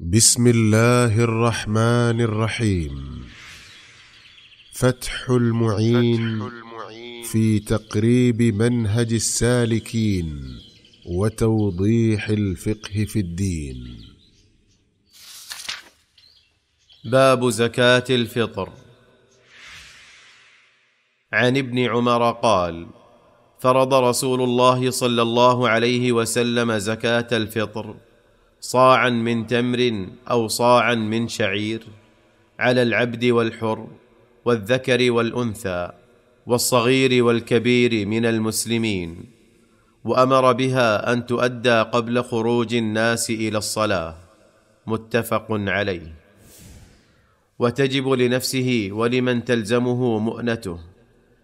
بسم الله الرحمن الرحيم فتح المعين, في تقريب منهج السالكين وتوضيح الفقه في الدين باب زكاه الفطر عن ابن عمر قال فرض رسول الله صلى الله عليه وسلم زكاه الفطر صاعا من تمر او صاعا من شعير على العبد والحر والذكر والانثى والصغير والكبير من المسلمين وامر بها ان تؤدى قبل خروج الناس الى الصلاه متفق عليه وتجب لنفسه ولمن تلزمه مؤنته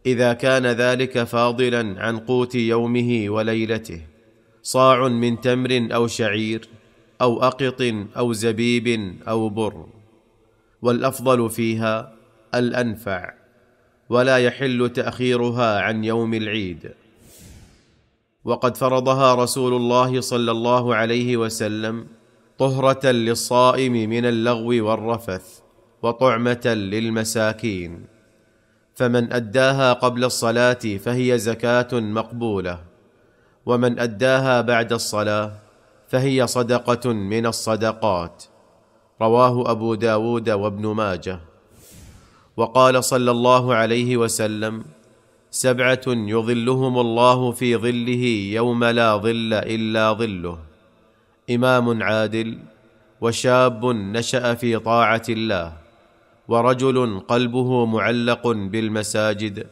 اذا كان ذلك فاضلا عن قوت يومه وليلته صاع من تمر او شعير او اقط او زبيب او بر والافضل فيها الانفع ولا يحل تاخيرها عن يوم العيد وقد فرضها رسول الله صلى الله عليه وسلم طهره للصائم من اللغو والرفث وطعمه للمساكين فمن اداها قبل الصلاه فهي زكاه مقبوله ومن اداها بعد الصلاه فهي صدقة من الصدقات رواه أبو داود وابن ماجه وقال صلى الله عليه وسلم سبعة يظلهم الله في ظله يوم لا ظل إلا ظله إمام عادل وشاب نشأ في طاعة الله ورجل قلبه معلق بالمساجد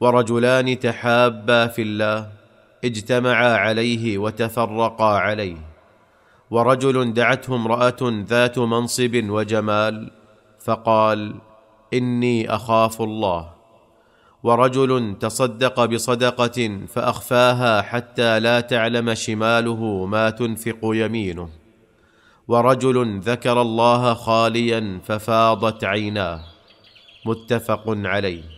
ورجلان تحابا في الله اجتمعا عليه وتفرقا عليه ورجل دعته امراه ذات منصب وجمال فقال اني اخاف الله ورجل تصدق بصدقه فاخفاها حتى لا تعلم شماله ما تنفق يمينه ورجل ذكر الله خاليا ففاضت عيناه متفق عليه